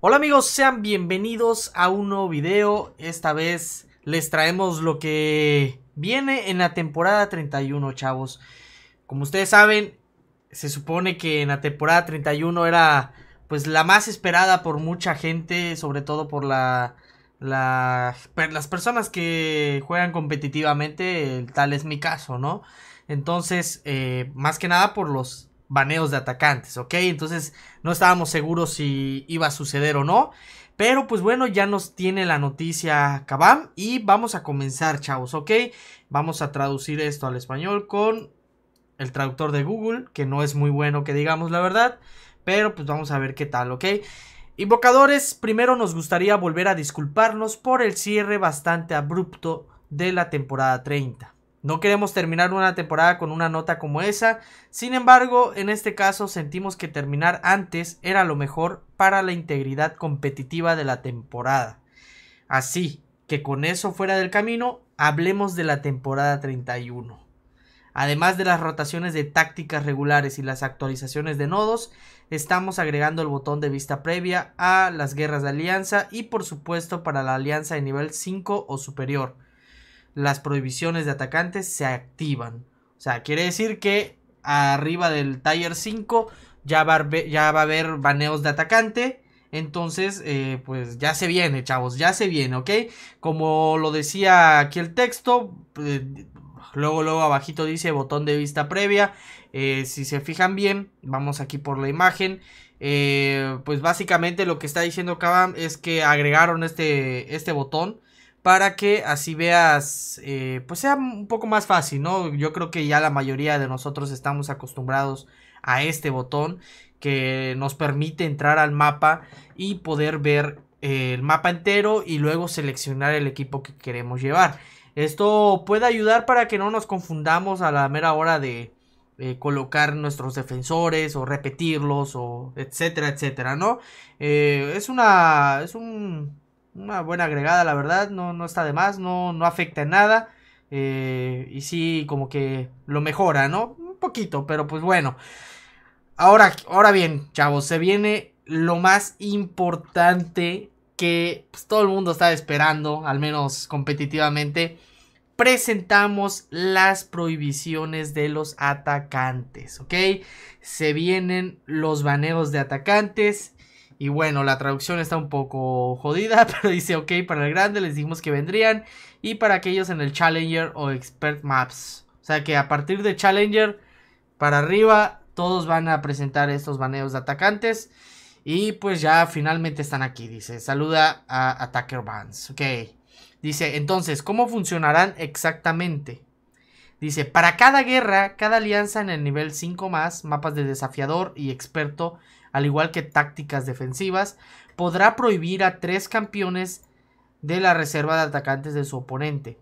Hola amigos, sean bienvenidos a un nuevo video. Esta vez les traemos lo que viene en la temporada 31, chavos. Como ustedes saben, se supone que en la temporada 31 era pues la más esperada por mucha gente, sobre todo por la, las personas que juegan competitivamente, tal es mi caso, ¿no? Entonces, eh, más que nada por los baneos de atacantes, ¿ok? Entonces no estábamos seguros si iba a suceder o no. Pero pues bueno, ya nos tiene la noticia Kabam y vamos a comenzar, chavos, ¿ok? Vamos a traducir esto al español con el traductor de Google, que no es muy bueno que digamos la verdad, pero pues vamos a ver qué tal, ¿ok? Invocadores, primero nos gustaría volver a disculparnos por el cierre bastante abrupto de la temporada 30. No queremos terminar una temporada con una nota como esa, sin embargo, en este caso sentimos que terminar antes era lo mejor para la integridad competitiva de la temporada. Así que con eso fuera del camino, hablemos de la temporada 31. Además de las rotaciones de tácticas regulares y las actualizaciones de nodos, estamos agregando el botón de vista previa a las guerras de alianza y por supuesto para la alianza de nivel 5 o superior las prohibiciones de atacantes se activan. O sea, quiere decir que arriba del Tier 5 ya va, a, ya va a haber baneos de atacante. Entonces, eh, pues ya se viene, chavos, ya se viene, ¿ok? Como lo decía aquí el texto, eh, luego, luego abajito dice botón de vista previa. Eh, si se fijan bien, vamos aquí por la imagen. pues básicamente lo que está diciendo Kabam es que agregaron este, este botón para que así veas, eh, pues sea un poco más fácil, ¿no? Yo creo que ya la mayoría de nosotros estamos acostumbrados a este botón que nos permite entrar al mapa y poder ver eh, el mapa entero y luego seleccionar el equipo que queremos llevar. Esto puede ayudar para que no nos confundamos a la mera hora de eh, colocar nuestros defensores o repetirlos o etcétera, etcétera, ¿no? es una... es un una buena agregada, la verdad, no, no está de más, no, no afecta en nada. Eh, y sí, como que lo mejora, ¿no? Un poquito, pero pues bueno. Ahora, ahora bien, chavos, se viene lo más importante que pues, todo el mundo está esperando, al menos competitivamente. Presentamos las prohibiciones de los atacantes, ¿ok? Se vienen los baneos de atacantes y bueno, la traducción está un poco jodida, pero dice, ok, para el grande les dijimos que vendrían. Y para aquellos en el Challenger o Expert Maps. O sea que a partir de Challenger para arriba, todos van a presentar estos baneos de atacantes. Y pues ya finalmente están aquí, dice. Saluda a Attacker Bands. Ok. Dice, entonces, ¿cómo funcionarán exactamente? Dice, para cada guerra, cada alianza en el nivel 5 más, mapas de desafiador y experto al igual que tácticas defensivas, podrá prohibir a tres campeones de la reserva de atacantes de su oponente.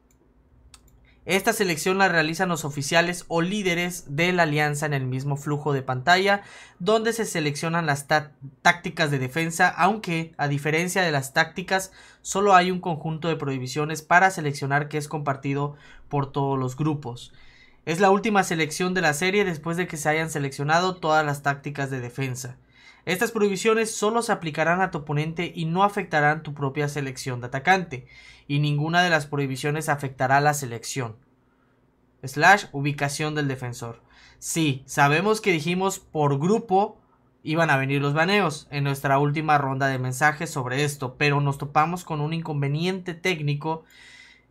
Esta selección la realizan los oficiales o líderes de la alianza en el mismo flujo de pantalla, donde se seleccionan las tácticas de defensa, aunque a diferencia de las tácticas, solo hay un conjunto de prohibiciones para seleccionar que es compartido por todos los grupos. Es la última selección de la serie después de que se hayan seleccionado todas las tácticas de defensa. Estas prohibiciones solo se aplicarán a tu oponente y no afectarán tu propia selección de atacante, y ninguna de las prohibiciones afectará la selección. Slash ubicación del defensor. Sí, sabemos que dijimos por grupo iban a venir los baneos en nuestra última ronda de mensajes sobre esto, pero nos topamos con un inconveniente técnico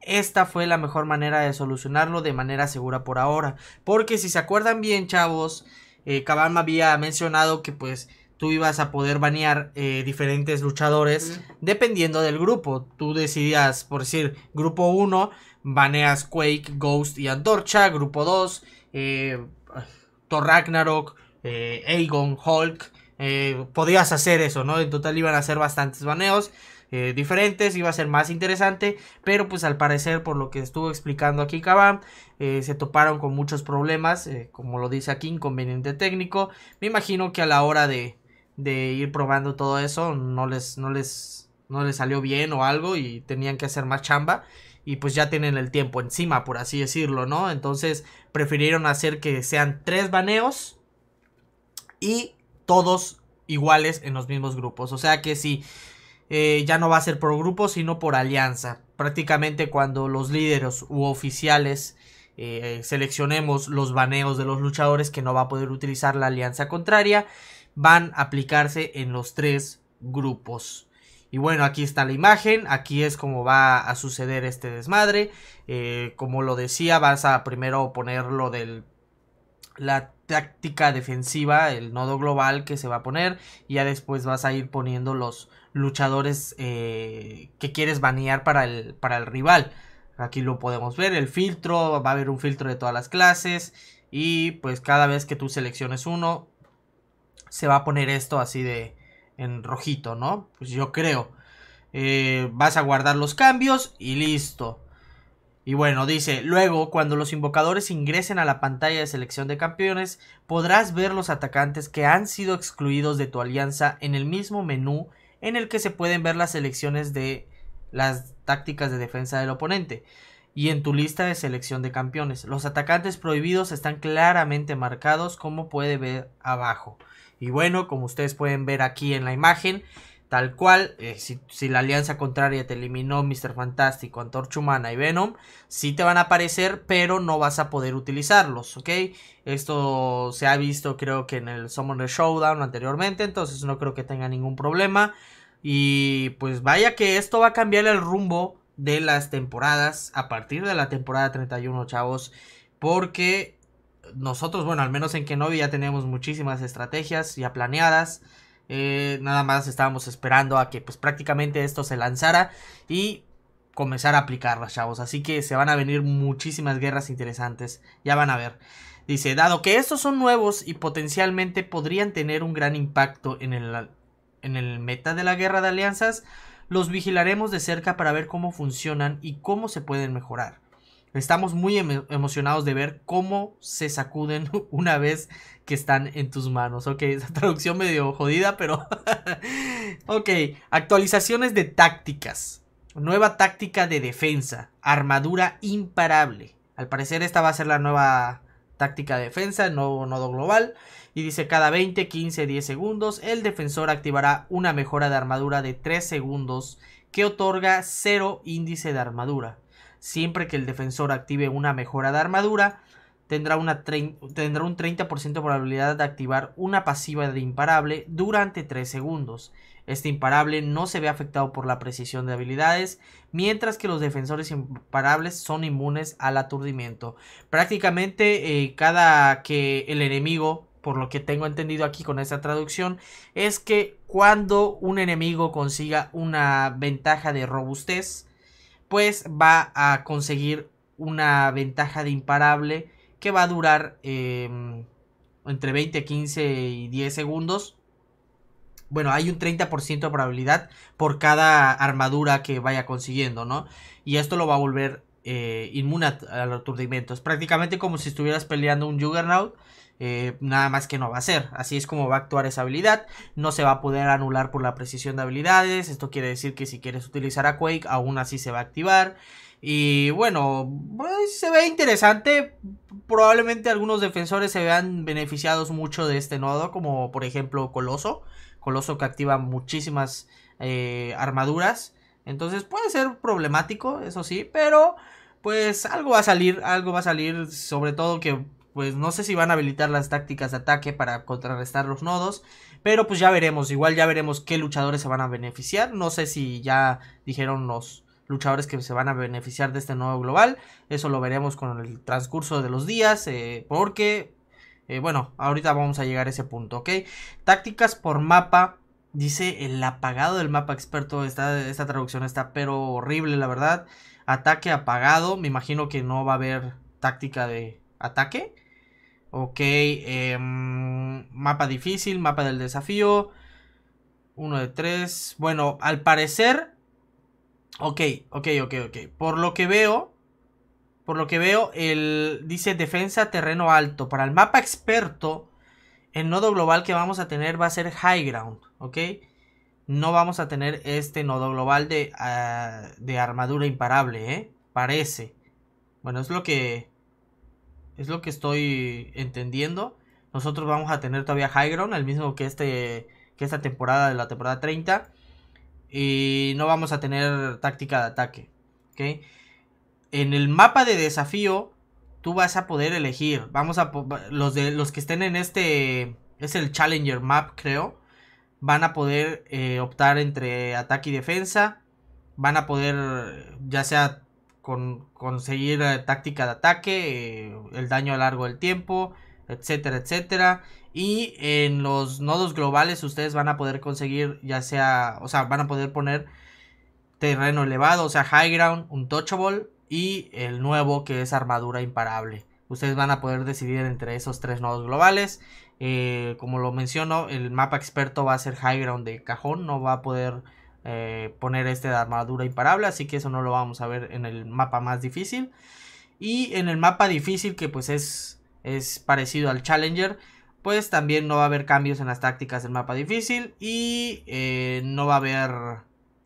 esta fue la mejor manera de solucionarlo de manera segura por ahora. Porque si se acuerdan bien, chavos, Cabal eh, me había mencionado que pues tú ibas a poder banear eh, diferentes luchadores dependiendo del grupo. Tú decidías, por decir, grupo 1, baneas Quake, Ghost y Antorcha, grupo 2, eh, Ragnarok, eh, Aegon, Hulk. Eh, podías hacer eso, ¿no? En total iban a ser bastantes baneos. diferentes, iba a ser más interesante, pero pues al parecer, por lo que estuvo explicando aquí Kabam, se toparon con muchos problemas, como lo dice aquí, inconveniente técnico. Me imagino que a la hora de, de ir probando todo eso, no les, no les, no les salió bien o algo y tenían que hacer más chamba y pues ya tienen el tiempo encima, por así decirlo, ¿no? Entonces prefirieron hacer que sean tres baneos y todos iguales en los mismos grupos. O sea que si eh, ya no va a ser por grupo, sino por alianza. Prácticamente cuando los líderes u oficiales eh, seleccionemos los baneos de los luchadores que no va a poder utilizar la alianza contraria, van a aplicarse en los tres grupos. Y bueno, aquí está la imagen, aquí es como va a suceder este desmadre. Eh, como lo decía, vas a primero poner lo de la táctica defensiva, el nodo global que se va a poner. Y ya después vas a ir poniendo los luchadores eh, que quieres banear para el, para el rival. Aquí lo podemos ver, el filtro, va a haber un filtro de todas las clases. Y pues cada vez que tú selecciones uno, se va a poner esto así de en rojito, ¿no? Pues yo creo. Eh, vas a guardar los cambios y listo. Y bueno, dice, luego cuando los invocadores ingresen a la pantalla de selección de campeones, podrás ver los atacantes que han sido excluidos de tu alianza en el mismo menú en el que se pueden ver las selecciones de las tácticas de defensa del oponente y en tu lista de selección de campeones. Los atacantes prohibidos están claramente marcados como puede ver abajo. Y bueno, como ustedes pueden ver aquí en la imagen, tal cual, eh, si, la alianza contraria te eliminó Mr. Fantástico, Antorcha Humana y Venom, sí te van a aparecer, pero no vas a poder utilizarlos, ¿ok? Esto se ha visto creo que en el Summoner Showdown anteriormente, entonces no creo que tenga ningún problema. Y pues vaya que esto va a cambiar el rumbo de las temporadas a partir de la temporada 31, chavos. Porque nosotros, bueno, al menos en Kenobi ya tenemos muchísimas estrategias ya planeadas. Eh, nada más estábamos esperando a que pues prácticamente esto se lanzara y comenzar a aplicarlas, chavos. Así que se van a venir muchísimas guerras interesantes. Ya van a ver. Dice, dado que estos son nuevos y potencialmente podrían tener un gran impacto en el meta de la guerra de alianzas, los vigilaremos de cerca para ver cómo funcionan y cómo se pueden mejorar. Estamos muy emocionados de ver cómo se sacuden una vez que están en tus manos. Ok, esa traducción medio jodida, pero... ok, actualizaciones de tácticas. Nueva táctica de defensa. Armadura imparable. Al parecer esta va a ser la nueva táctica de defensa, el nuevo nodo global. Y dice cada 20, 15, 10 segundos el defensor activará una mejora de armadura de 3 segundos que otorga 0 índice de armadura. Siempre que el defensor active una mejora de armadura, tendrá, una tendrá un 30% de probabilidad de activar una pasiva de imparable durante 3 segundos. Este imparable no se ve afectado por la precisión de habilidades, mientras que los defensores imparables son inmunes al aturdimiento. Prácticamente eh, cada que el enemigo, por lo que tengo entendido aquí con esta traducción, es que cuando un enemigo consiga una ventaja de robustez, pues va a conseguir una ventaja de imparable que va a durar em, entre 20, 15 y 10 segundos. Bueno, hay un 30% de probabilidad por cada armadura que vaya consiguiendo, ¿no? Y esto lo va a volver eh, inmune a, los aturdimientos. Prácticamente como si estuvieras peleando un Juggernaut eh, nada más que no va a ser. Así es como va a actuar esa habilidad. No se va a poder anular por la precisión de habilidades. Esto quiere decir que si quieres utilizar a Quake, aún así se va a activar. Y bueno, pues, se ve interesante. Probablemente algunos defensores se vean beneficiados mucho de este nodo, como por ejemplo Coloso. Coloso que activa muchísimas eh, armaduras. Entonces puede ser problemático, eso sí, pero pues algo va a salir, algo va a salir, sobre todo que pues no sé si van a habilitar las tácticas de ataque para contrarrestar los nodos, pero pues ya veremos, igual ya veremos qué luchadores se van a beneficiar, no sé si ya dijeron los luchadores que se van a beneficiar de este nuevo global, eso lo veremos con el transcurso de los días, eh, porque, eh, bueno, ahorita vamos a llegar a ese punto, ¿ok? Tácticas por mapa, dice el apagado del mapa experto, esta, esta traducción está pero horrible, la verdad, ataque apagado, me imagino que no va a haber táctica de ataque. Ok, em, mapa difícil, mapa del desafío. Uno de tres. Bueno, al parecer... Ok, ok, ok, ok. Por lo que veo... Por lo que veo, el, dice defensa terreno alto. Para el mapa experto, el nodo global que vamos a tener va a ser high ground, ¿ok? No vamos a tener este nodo global de, ah, de armadura imparable, ¿eh? Parece. Bueno, es lo que es lo que estoy entendiendo. Nosotros vamos a tener todavía High Ground, el mismo que, este, que esta temporada de la temporada 30. Y no vamos a tener táctica de ataque. En el mapa de desafío, tú vas a poder elegir. Vamos a los, de, los que estén en este. Es el Challenger Map, creo. Van a poder eh, optar entre ataque y defensa. Van a poder, ya sea con conseguir eh, táctica de ataque, eh, el daño a largo del tiempo, etcétera, etcétera. Y en los nodos globales ustedes van a poder conseguir ya sea, o sea, van a poder poner terreno elevado, o sea, high ground, un touchable y el nuevo que es armadura imparable. Ustedes van a poder decidir entre esos tres nodos globales. Eh, como lo menciono, el mapa experto va a ser high ground de cajón, no va a poder eh, poner este de armadura imparable, así que eso no lo vamos a ver en el mapa más difícil. Y en el mapa difícil, que pues es, es parecido al Challenger, pues también no va a haber cambios en las tácticas del mapa difícil y eh, no va a haber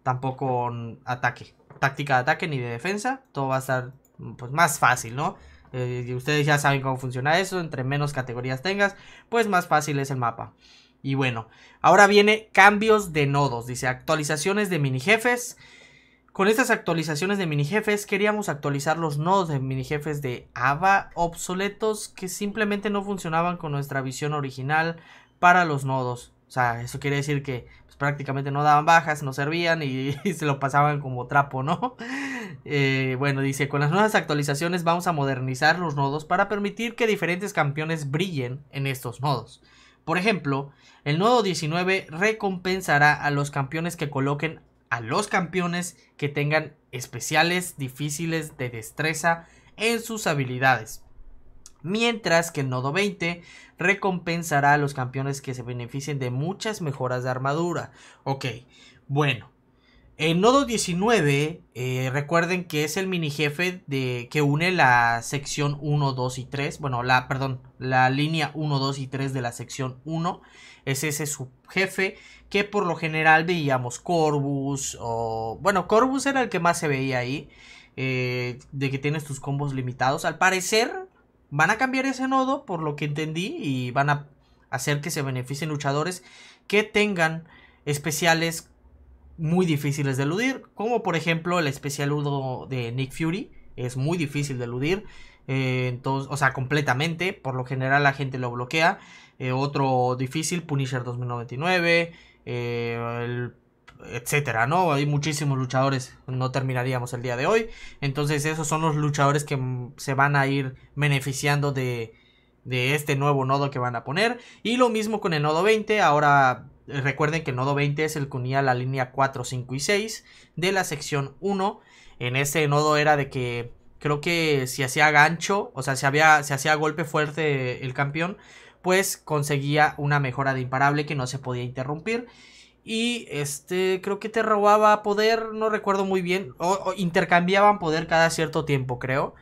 tampoco ataque, táctica de ataque ni de defensa, todo va a estar pues más fácil, ¿no? Eh, ustedes ya saben cómo funciona eso, entre menos categorías tengas, pues más fácil es el mapa. Y bueno, ahora viene cambios de nodos, dice actualizaciones de mini jefes. Con estas actualizaciones de mini jefes queríamos actualizar los nodos de mini jefes de Ava obsoletos que simplemente no funcionaban con nuestra visión original para los nodos. O sea, eso quiere decir que pues, prácticamente no daban bajas, no servían y, se lo pasaban como trapo, ¿no? Eh, bueno, dice, con las nuevas actualizaciones vamos a modernizar los nodos para permitir que diferentes campeones brillen en estos nodos. Por ejemplo, el nodo 19 recompensará a los campeones que coloquen a los campeones que tengan especiales difíciles de destreza en sus habilidades. Mientras que el nodo 20 recompensará a los campeones que se beneficien de muchas mejoras de armadura. Ok, bueno, el nodo 19, eh, recuerden que es el mini jefe de, que une la sección 1, 2 y 3. Bueno, la, perdón, la línea 1, 2 y 3 de la sección 1. Es ese subjefe que por lo general veíamos Corvus o... Bueno, Corvus era el que más se veía ahí. Eh, de que tienes tus combos limitados. Al parecer van a cambiar ese nodo, por lo que entendí. Y van a hacer que se beneficien luchadores que tengan especiales muy difíciles de eludir, como por ejemplo el especialudo de Nick Fury, es muy difícil de eludir, eh, entonces, o sea, completamente, por lo general la gente lo bloquea. Eh, otro difícil, Punisher 2099, eh, etcétera, ¿no? Hay muchísimos luchadores, no terminaríamos el día de hoy. Entonces, esos son los luchadores que mm, se van a ir beneficiando de, de este nuevo nodo que van a poner. Y lo mismo con el nodo 20, ahora Recuerden que el nodo 20 es el que unía la línea 4, 5 y 6 de la sección 1. En ese nodo era de que creo que si hacía gancho, o sea, si, había, hacía golpe fuerte el campeón, pues conseguía una mejora de imparable que no se podía interrumpir. Y este, creo que te robaba poder, no recuerdo muy bien, o intercambiaban poder cada cierto tiempo, creo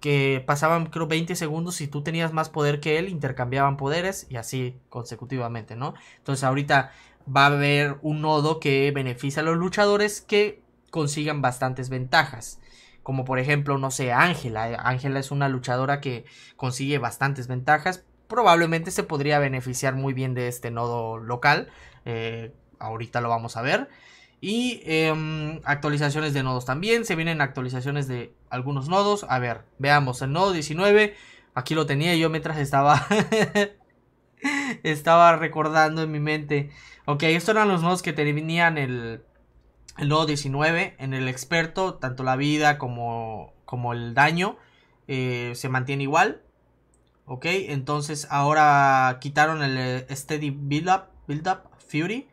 que pasaban creo 20 segundos y tú tenías más poder que él, intercambiaban poderes y así consecutivamente, ¿no? Entonces ahorita va a haber un nodo que beneficia a los luchadores que consigan bastantes ventajas. Como por ejemplo, no sé, Ángela. Eh, Ángela es una luchadora que consigue bastantes ventajas. Probablemente se podría beneficiar muy bien de este nodo local. Eh, ahorita lo vamos a ver. Y em, actualizaciones de nodos también. Se vienen actualizaciones de algunos nodos. A ver, veamos. El nodo 19. Aquí lo tenía yo mientras estaba. estaba recordando en mi mente. Ok, estos eran los nodos que tenían el, el nodo 19. En el experto, tanto la vida como, como el daño eh, se mantiene igual. Ok, entonces ahora quitaron el eh, Steady Build Up, build up Fury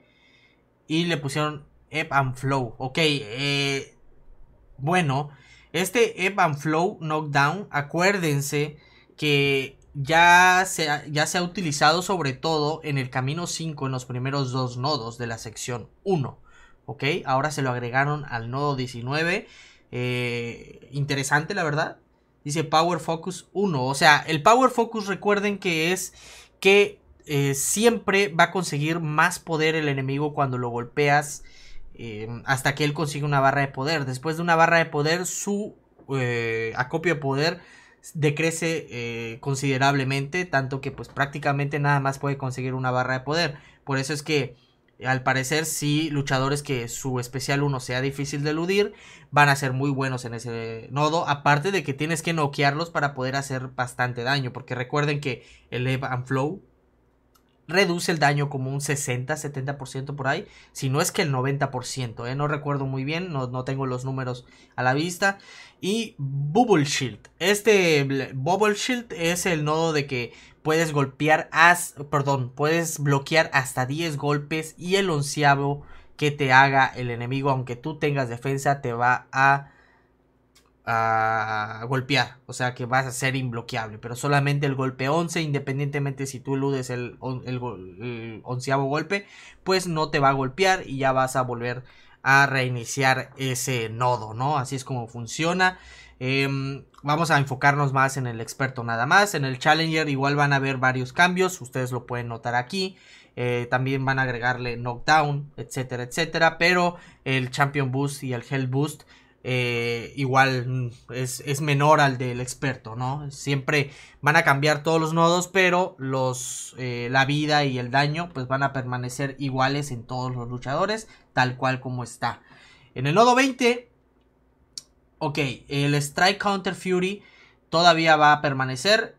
y le pusieron Ebb and Flow. Ok, eh, bueno, este Ebb and Flow Knockdown, acuérdense que ya se, ha, ya se ha utilizado sobre todo en el camino 5, en los primeros dos nodos de la sección 1. Ok, ahora se lo agregaron al nodo 19. Eh, interesante, la verdad. Dice Power Focus 1. O sea, el Power Focus recuerden que es que eh, siempre va a conseguir más poder el enemigo cuando lo golpeas Em, hasta que él consigue una barra de poder. Después de una barra de poder, su eh, acopio de poder decrece eh, considerablemente, tanto que pues prácticamente nada más puede conseguir una barra de poder. Por eso es que al parecer sí luchadores que su especial 1 sea difícil de eludir van a ser muy buenos en ese nodo, aparte de que tienes que noquearlos para poder hacer bastante daño, porque recuerden que el EVE and Flow reduce el daño como un 60-70% por ahí, si no es que el 90%, ¿eh? no recuerdo muy bien, no, tengo los números a la vista. Y Bubble Shield, este Bubble Shield es el nodo de que puedes golpear, perdón, puedes bloquear hasta 10 golpes y el onceavo que te haga el enemigo, aunque tú tengas defensa, te va a a golpear, o sea que vas a ser imbloqueable, pero solamente el golpe 11, independientemente si tú eludes el, el, onceavo golpe, pues no te va a golpear y ya vas a volver a reiniciar ese nodo, ¿no? Así es como funciona. Em, vamos a enfocarnos más en el experto nada más, en el challenger igual van a haber varios cambios, ustedes lo pueden notar aquí. Eh, también van a agregarle knockdown, etcétera, etcétera. Pero el Champion Boost y el Hell Boost eh, igual es, menor al del experto, ¿no? Siempre van a cambiar todos los nodos, pero los, eh, la vida y el daño pues van a permanecer iguales en todos los luchadores, tal cual como está. En el nodo 20, ok, el Strike Counter Fury todavía va a permanecer.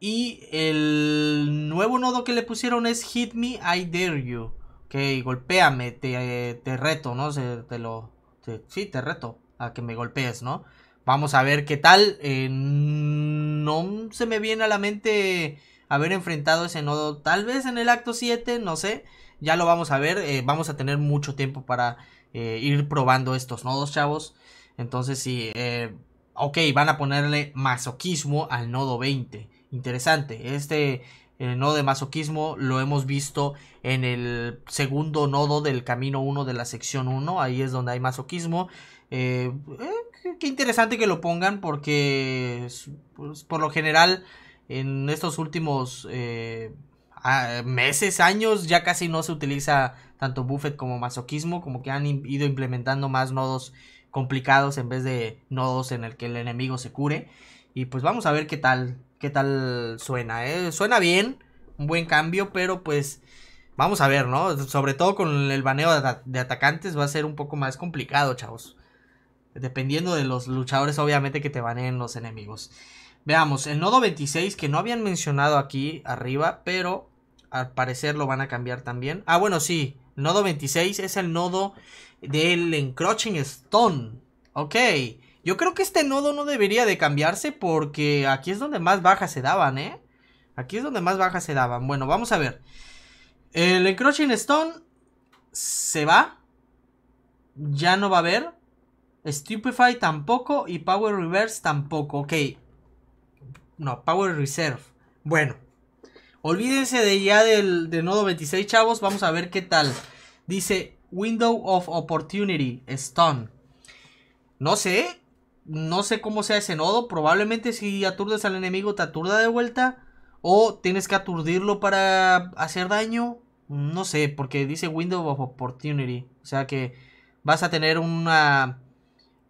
Y el nuevo nodo que le pusieron es Hit Me, I Dare You. Ok, golpéame, te, te reto, ¿no? Se, te lo... sí, te reto a que me golpees, ¿no? Vamos a ver qué tal. Eh, no se me viene a la mente haber enfrentado ese nodo. Tal vez en el acto 7, no sé. Ya lo vamos a ver. Eh, vamos a tener mucho tiempo para eh, ir probando estos nodos, chavos. Entonces, sí. ok, van a ponerle masoquismo al nodo 20. Interesante. Este el eh, nodo de masoquismo lo hemos visto en el segundo nodo del camino 1 de la sección 1, ahí es donde hay masoquismo. Eh, eh, qué interesante que lo pongan porque pues, pues, por lo general en estos últimos meses, años, ya casi no se utiliza tanto Buffet como masoquismo, como que han ido implementando más nodos complicados en vez de nodos en el que el enemigo se cure. Y pues vamos a ver qué tal, qué tal suena. Suena bien un buen cambio, pero pues vamos a ver, ¿no? Sobre todo con el baneo de, atacantes va a ser un poco más complicado, chavos. Dependiendo de los luchadores, obviamente, que te baneen los enemigos. Veamos, el nodo 26 que no habían mencionado aquí arriba, pero al parecer lo van a cambiar también. Ah, bueno, sí, nodo 26 es el nodo del Encroaching Stone. Ok, yo creo que este nodo no debería de cambiarse porque aquí es donde más bajas se daban, ¿eh? Aquí es donde más bajas se daban. Bueno, vamos a ver. El Encroaching Stone se va. Ya no va a haber. Stupefy tampoco. Y Power Reverse tampoco. Ok. No, Power Reserve. Bueno. Olvídense de ya del, del nodo 26, chavos. Vamos a ver qué tal. Dice Window of Opportunity. Stone. No sé. No sé cómo sea ese nodo. Probablemente si aturdes al enemigo te aturda de vuelta. O tienes que aturdirlo para hacer daño. No sé, porque dice Window of Opportunity. O sea que vas a tener una,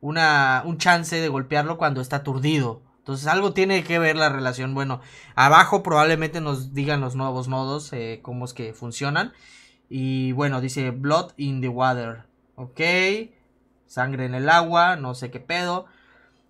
una, un chance de golpearlo cuando está aturdido. Entonces algo tiene que ver la relación. Bueno, abajo probablemente nos digan los nuevos modos, eh, cómo es que funcionan. Y bueno, dice Blood in the Water. Ok. Sangre en el agua, no sé qué pedo.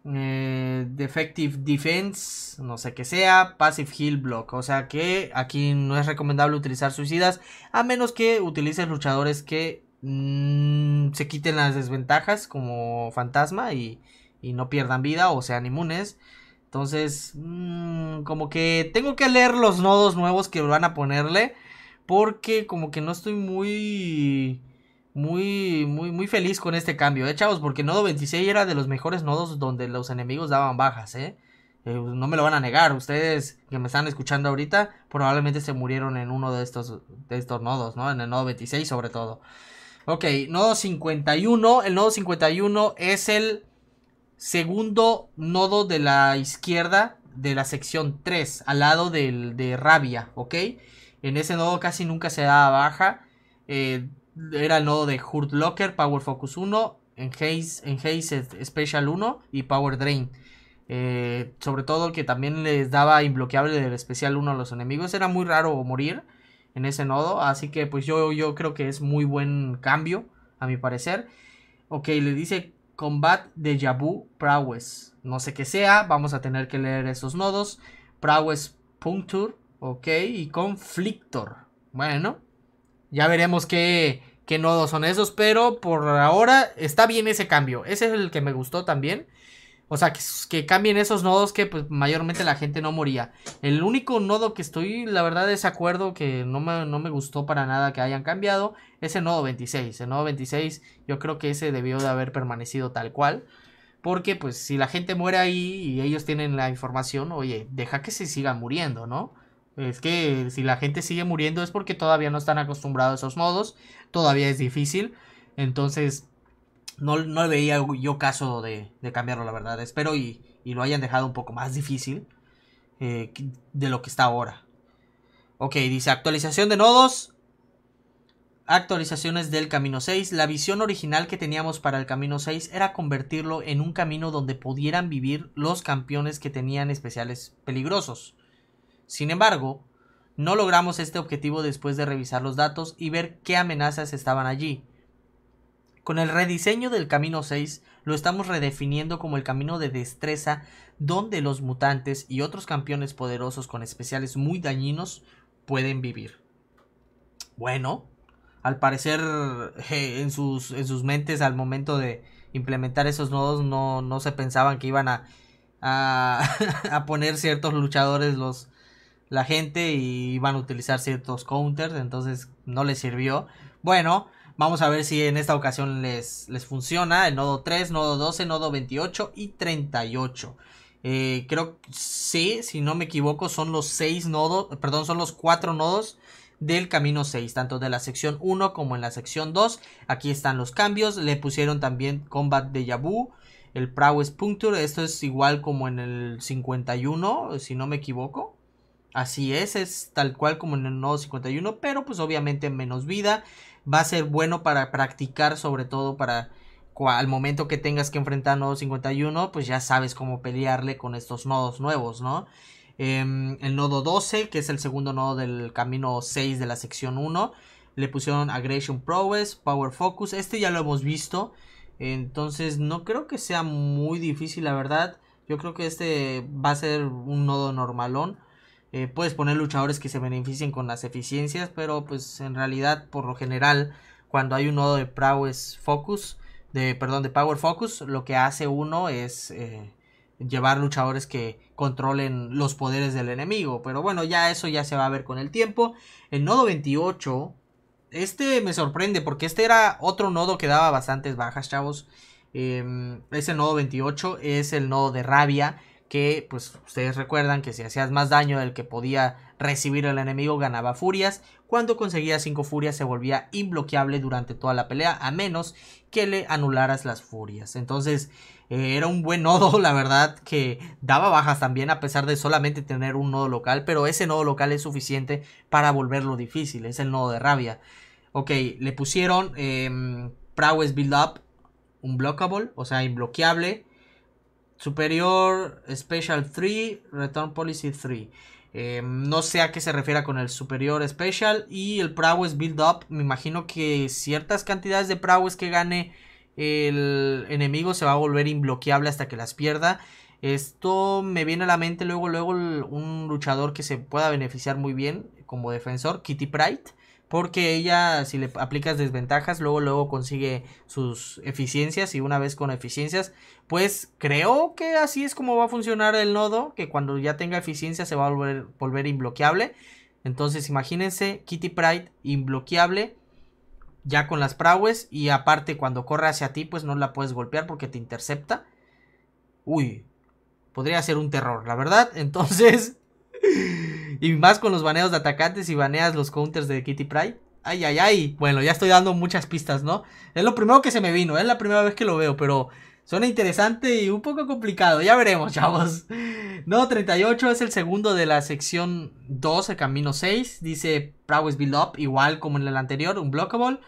Eh, Defective Defense, no sé qué sea, Passive Heal Block. O sea que aquí no es recomendable utilizar suicidas a menos que utilices luchadores que mm, se quiten las desventajas como fantasma y, no pierdan vida o sean inmunes. Entonces, mm, como que tengo que leer los nodos nuevos que van a ponerle porque como que no estoy muy muy, muy, muy feliz con este cambio, ¿eh, chavos? Porque nodo 26 era de los mejores nodos donde los enemigos daban bajas, ¿eh? eh pues, no me lo van a negar, ustedes que me están escuchando ahorita probablemente se murieron en uno de estos, estos nodos, ¿no? En el nodo 26 sobre todo. Ok, nodo 51, el nodo 51 es el segundo nodo de la izquierda de la sección 3, al lado del, de Rabia, ¿ok? En ese nodo casi nunca se da baja. Eh, era el nodo de Hurt Locker, Power Focus 1, en Special 1 y Power Drain. Eh, sobre todo que también les daba Inbloqueable del especial 1 a los enemigos. Era muy raro morir en ese nodo. Así que pues yo, yo creo que es muy buen cambio, a mi parecer. Ok, le dice Combat de Jabu Prowess. No sé qué sea, vamos a tener que leer esos nodos. Prowess Puncture, ok, y Conflictor. Bueno, ya veremos qué, nodos son esos, pero por ahora está bien ese cambio. Ese es el que me gustó también. O sea, que, cambien esos nodos que pues, mayormente la gente no moría. El único nodo que estoy, la verdad, desacuerdo, que no me, no me gustó para nada que hayan cambiado, es el nodo 26. El nodo 26 yo creo que ese debió de haber permanecido tal cual. Porque pues si la gente muere ahí y ellos tienen la información, oye, deja que se siga muriendo, ¿no? Es que si la gente sigue muriendo es porque todavía no están acostumbrados a esos modos. Todavía es difícil. Entonces, no, no veía yo caso de, cambiarlo, la verdad. Espero y, y, lo hayan dejado un poco más difícil eh, de lo que está ahora. Ok, dice actualización de nodos. Actualizaciones del camino 6. La visión original que teníamos para el camino 6 era convertirlo en un camino donde pudieran vivir los campeones que tenían especiales peligrosos. Sin embargo, no logramos este objetivo después de revisar los datos y ver qué amenazas estaban allí. Con el rediseño del camino 6, lo estamos redefiniendo como el camino de destreza donde los mutantes y otros campeones poderosos con especiales muy dañinos pueden vivir. Bueno, al parecer en, sus, en, sus, mentes al momento de implementar esos nodos no, no se pensaban que iban a, a poner ciertos luchadores los, la gente y iban a utilizar ciertos counters, entonces no les sirvió. Bueno, vamos a ver si en esta ocasión les, les funciona el nodo 3, nodo 12, nodo 28 y 38. Eh, creo que sí, si no me equivoco, son los 6 nodos, perdón, son los 4 nodos del camino 6, tanto de la sección 1 como en la sección 2. Aquí están los cambios, le pusieron también Combat de Yabu, el Prowess Puncture, esto es igual como en el 51, si no me equivoco. Así es, es tal cual como en el nodo 51, pero pues obviamente menos vida. Va a ser bueno para practicar, sobre todo para al momento que tengas que enfrentar nodo 51, pues ya sabes cómo pelearle con estos nodos nuevos, ¿no? Em, el nodo 12, que es el segundo nodo del camino 6 de la sección 1, le pusieron Aggression Prowess, Power Focus, este ya lo hemos visto, entonces no creo que sea muy difícil, la verdad. Yo creo que este va a ser un nodo normalón. Eh, puedes poner luchadores que se beneficien con las eficiencias, pero pues en realidad por lo general cuando hay un nodo de Power Focus, de, perdón, de Power Focus, lo que hace uno es eh, llevar luchadores que controlen los poderes del enemigo. Pero bueno, ya eso ya se va a ver con el tiempo. El nodo 28, este me sorprende porque este era otro nodo que daba bastantes bajas, chavos. Em, ese nodo 28, es el nodo de rabia que pues ustedes recuerdan que si hacías más daño del que podía recibir el enemigo ganaba furias, cuando conseguía 5 furias se volvía imbloqueable durante toda la pelea a menos que le anularas las furias. Entonces eh, era un buen nodo, la verdad, que daba bajas también a pesar de solamente tener un nodo local, pero ese nodo local es suficiente para volverlo difícil, es el nodo de rabia. Ok, le pusieron em, Prowess Build Up, un blockable o sea, imbloqueable. Superior Special 3, Return Policy 3. Em, no sé a qué se refiere con el Superior Special. Y el Prowess Build Up. Me imagino que ciertas cantidades de Prowess que gane el enemigo se va a volver imbloqueable hasta que las pierda. Esto me viene a la mente luego, luego un luchador que se pueda beneficiar muy bien como defensor, Kitty Pride porque ella si le aplicas desventajas luego luego consigue sus eficiencias y una vez con eficiencias pues creo que así es como va a funcionar el nodo que cuando ya tenga eficiencia se va a volver, volver imbloqueable entonces imagínense Kitty Pride imbloqueable ya con las pruebas y aparte cuando corre hacia ti pues no la puedes golpear porque te intercepta uy podría ser un terror la verdad entonces y más con los baneos de atacantes y baneas los counters de Kitty Pry. Ay, ay, ay. Bueno, ya estoy dando muchas pistas, ¿no? Es lo primero que se me vino, es la primera vez que lo veo, pero suena interesante y un poco complicado. Ya veremos, chavos. No, 38 es el segundo de la sección 2, camino 6. Dice Prowess Build Up, igual como en el anterior, un blockable.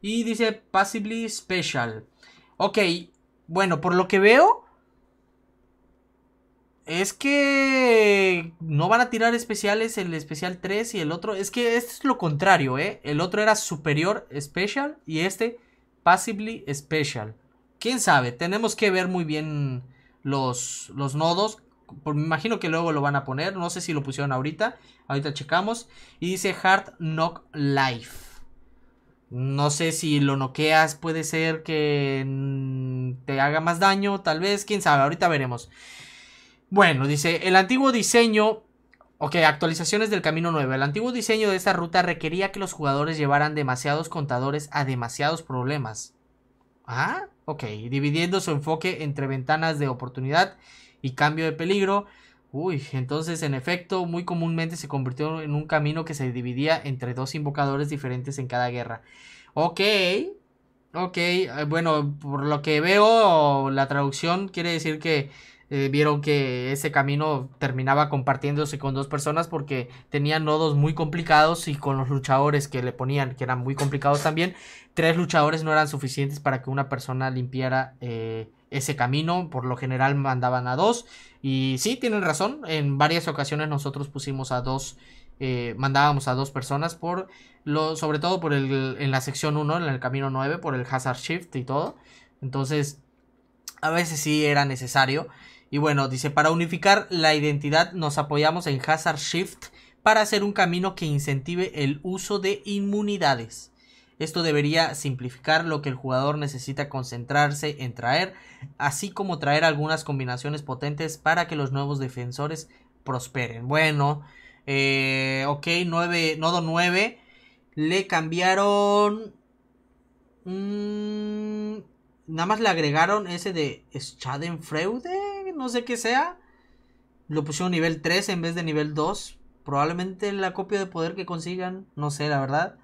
Y dice Possibly Special. Ok, bueno, por lo que veo, es que no van a tirar especiales el especial 3 y el otro. Es que este es lo contrario, ¿eh? El otro era superior special y este possibly special. Quién sabe, tenemos que ver muy bien los, los nodos. me imagino que luego lo van a poner. No sé si lo pusieron ahorita. Ahorita checamos. Y dice Hard Knock Life. No sé si lo noqueas. Puede ser que te haga más daño. Tal vez. Quién sabe. Ahorita veremos. Bueno, dice, el antiguo diseño Ok, actualizaciones del Camino 9. El antiguo diseño de esta ruta requería que los jugadores llevaran demasiados contadores a demasiados problemas. Ah, ok, dividiendo su enfoque entre ventanas de oportunidad y cambio de peligro. Uy, entonces en efecto muy comúnmente se convirtió en un camino que se dividía entre dos invocadores diferentes en cada guerra. Ok, ok, eh, bueno, por lo que veo la traducción quiere decir que eh, vieron que ese camino terminaba compartiéndose con dos personas porque tenían nodos muy complicados y con los luchadores que le ponían, que eran muy complicados también, tres luchadores no eran suficientes para que una persona limpiara eh, ese camino, por lo general mandaban a dos y sí, tienen razón, en varias ocasiones nosotros pusimos a dos. Eh, mandábamos a dos personas por lo, sobre todo por el, en la sección 1, en el camino 9, por el hazard shift y todo. Entonces, a veces sí era necesario. Y bueno, dice, para unificar la identidad nos apoyamos en Hazard Shift para hacer un camino que incentive el uso de inmunidades. Esto debería simplificar lo que el jugador necesita concentrarse en traer, así como traer algunas combinaciones potentes para que los nuevos defensores prosperen. Bueno, eh, ok, 9, nodo 9. Le cambiaron... Mm, nada más le agregaron ese de Schadenfreude no sé qué sea. Lo pusieron nivel 3 en vez de nivel 2. Probablemente la copia de poder que consigan, no sé, la verdad.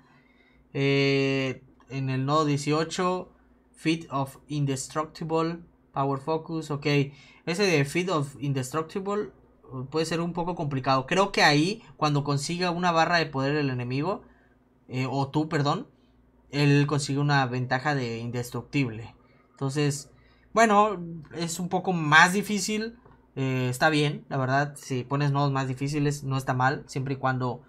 Eh, en el nodo 18, Fit of Indestructible, Power Focus, ok. Ese de Fit of Indestructible uh, puede ser un poco complicado. Creo que ahí, cuando consiga una barra de poder el enemigo, eh, o tú, perdón, él consigue una ventaja de indestructible. Entonces, bueno, es un poco más difícil. Eh, está bien, la verdad. Si pones nodos más difíciles, no está mal. Siempre y cuando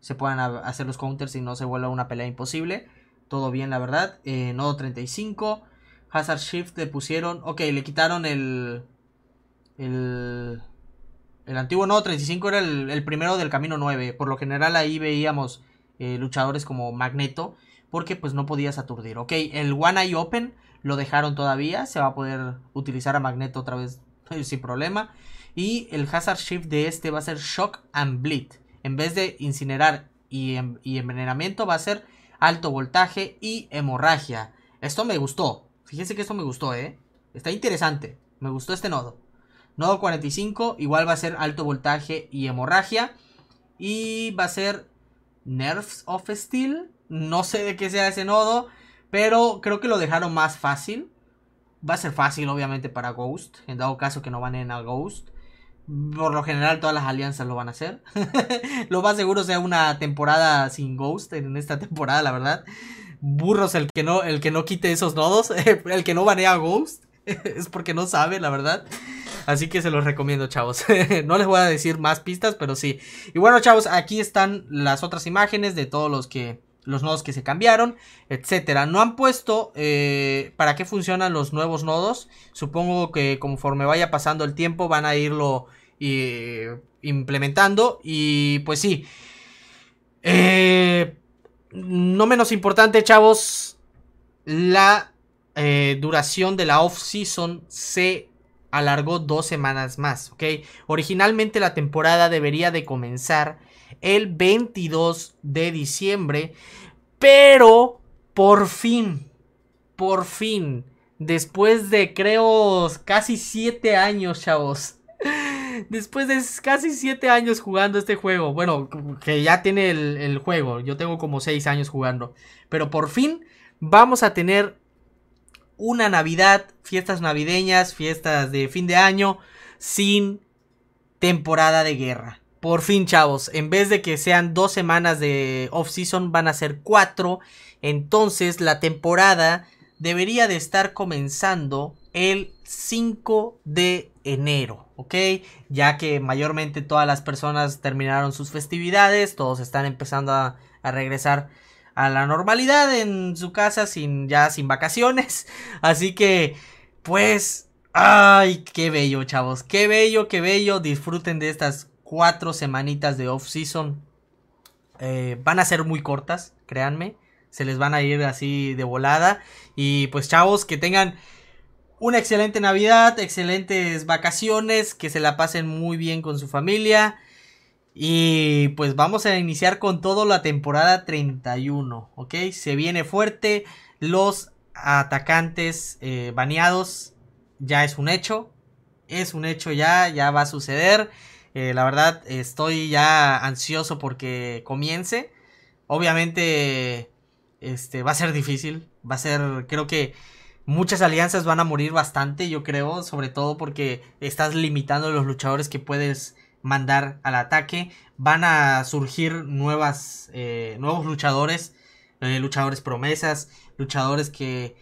se puedan hacer los counters y no se vuelva una pelea imposible. Todo bien, la verdad. Eh, nodo 35. Hazard Shift le pusieron. Ok, le quitaron el. El. El antiguo nodo 35 era el, primero del camino 9. Por lo general ahí veíamos eh, luchadores como Magneto. Porque pues no podías aturdir. Ok, el One Eye Open lo dejaron todavía, se va a poder utilizar a Magneto otra vez sin problema. Y el Hazard Shift de este va a ser Shock and Bleed. En vez de incinerar y, envenenamiento va a ser alto voltaje y hemorragia. Esto me gustó. Fíjense que esto me gustó, ¿eh? Está interesante. Me gustó este nodo. Nodo 45 igual va a ser alto voltaje y hemorragia. Y va a ser Nerves of Steel. No sé de qué sea ese nodo. Pero creo que lo dejaron más fácil. Va a ser fácil, obviamente, para Ghost. En dado caso que no van a Ghost. Por lo general, todas las alianzas lo van a hacer. lo más seguro sea una temporada sin Ghost en esta temporada, la verdad. Burros el que no, el que no quite esos nodos. el que no banea a Ghost. es porque no sabe, la verdad. Así que se los recomiendo, chavos. no les voy a decir más pistas, pero sí. Y bueno, chavos, aquí están las otras imágenes de todos los que los nodos que se cambiaron, etcétera. No han puesto eh, para qué funcionan los nuevos nodos. Supongo que conforme vaya pasando el tiempo van a irlo eh, implementando. Y pues sí. Eh, no menos importante, chavos, la duración de la off-season se alargó dos semanas más, Originalmente la temporada debería de comenzar el 22 de diciembre. Pero por fin, por fin, después de creo casi 7 años, chavos. Después de casi 7 años jugando este juego. Bueno, que ya tiene el, juego. Yo tengo como 6 años jugando. Pero por fin vamos a tener una Navidad, fiestas navideñas, fiestas de fin de año, sin temporada de guerra. Por fin, chavos, en vez de que sean dos semanas de off-season, van a ser cuatro. Entonces, la temporada debería de estar comenzando el 5 de enero, ¿ok? Ya que mayormente todas las personas terminaron sus festividades, todos están empezando a, regresar a la normalidad en su casa sin ya sin vacaciones. Así que, pues, ay, qué bello, chavos, qué bello, qué bello. Disfruten de estas cuatro semanitas de off-season. Eh, van a ser muy cortas, créanme. Se les van a ir así de volada. Y pues chavos, que tengan una excelente Navidad, excelentes vacaciones, que se la pasen muy bien con su familia. Y pues vamos a iniciar con todo la temporada 31, ¿ok? Se viene fuerte, los atacantes eh, baneados ya es un hecho, es un hecho ya, ya va a suceder. Eh, la verdad, estoy ya ansioso porque comience. Obviamente, este, va a ser difícil. Va a ser, creo que muchas alianzas van a morir bastante, yo creo. Sobre todo porque estás limitando los luchadores que puedes mandar al ataque. Van a surgir nuevas, eh, nuevos luchadores. Eh, luchadores promesas, luchadores que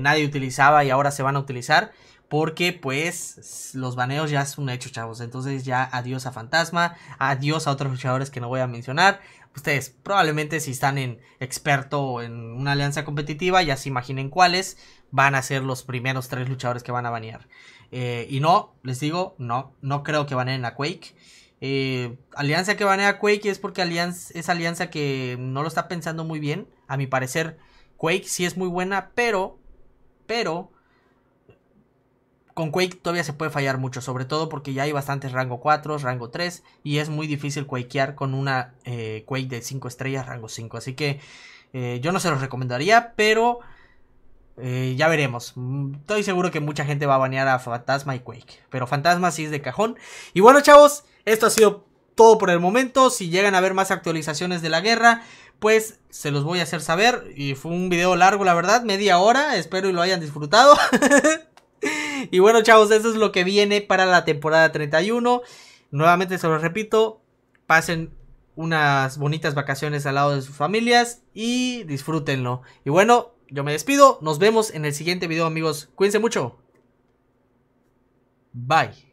nadie utilizaba y ahora se van a utilizar. Porque pues los baneos ya es un hecho, chavos. Entonces ya adiós a Fantasma, adiós a otros luchadores que no voy a mencionar. Ustedes probablemente si están en experto en una alianza competitiva, ya se imaginen cuáles van a ser los primeros tres luchadores que van a banear. Eh, y no, les digo, no, no creo que baneen a Quake. Eh, alianza que banea a Quake es porque alianza, es alianza que no lo está pensando muy bien. A mi parecer, Quake sí es muy buena, pero, pero con Quake todavía se puede fallar mucho, sobre todo porque ya hay bastantes rango 4, rango 3, y es muy difícil quakear con una eh, Quake de 5 estrellas, rango 5. Así que eh, yo no se los recomendaría, pero eh, ya veremos. Estoy seguro que mucha gente va a banear a Fantasma y Quake, pero Fantasma sí es de cajón. Y bueno, chavos, esto ha sido todo por el momento. Si llegan a ver más actualizaciones de la guerra, pues se los voy a hacer saber. Y fue un video largo, la verdad, media hora. Espero y lo hayan disfrutado. y bueno, chavos, eso es lo que viene para la temporada 31. Nuevamente se lo repito, pasen unas bonitas vacaciones al lado de sus familias y disfrútenlo. Y bueno, yo me despido. Nos vemos en el siguiente video, amigos. Cuídense mucho. Bye.